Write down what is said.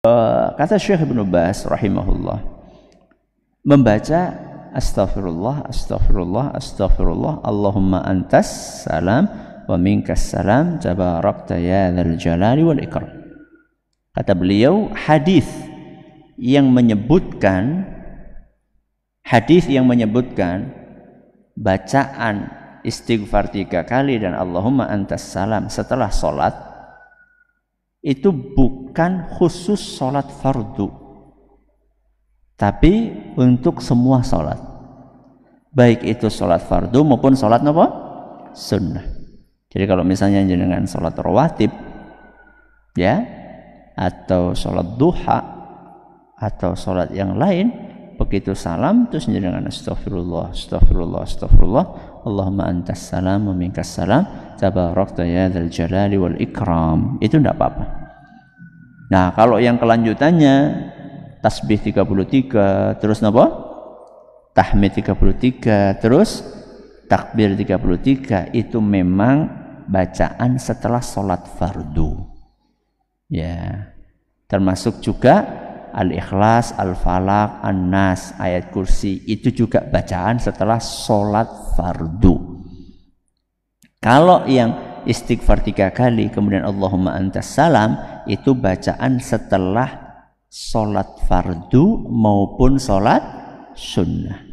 Eh, kata Syekh Ibn Bas rahimahullah membaca astaghfirullah astaghfirullah astaghfirullah Allahumma antas salam wa minkas salam tabarakta ya dzal jalali wal ikram kata beliau hadis yang menyebutkan hadis yang menyebutkan bacaan istighfar tiga kali dan Allahumma antas salam setelah salat itu bukan khusus sholat fardu tapi untuk semua sholat baik itu sholat fardu maupun sholat apa? sunnah jadi kalau misalnya dengan sholat rawatib ya atau sholat duha atau sholat yang lain begitu salam terus dengan astagfirullah astagfirullah astagfirullah Allahumma antas salam wa minkas salam tabarakta ya dzal jalali wal ikram itu tidak apa-apa nah kalau yang kelanjutannya tasbih 33 terus napa tahmid 33 terus takbir 33 itu memang bacaan setelah sholat fardu ya termasuk juga Al-Ikhlas, Al-Falaq, An-Nas, ayat kursi itu juga bacaan setelah sholat fardu. Kalau yang istighfar tiga kali kemudian Allahumma antas salam itu bacaan setelah sholat fardu maupun sholat sunnah.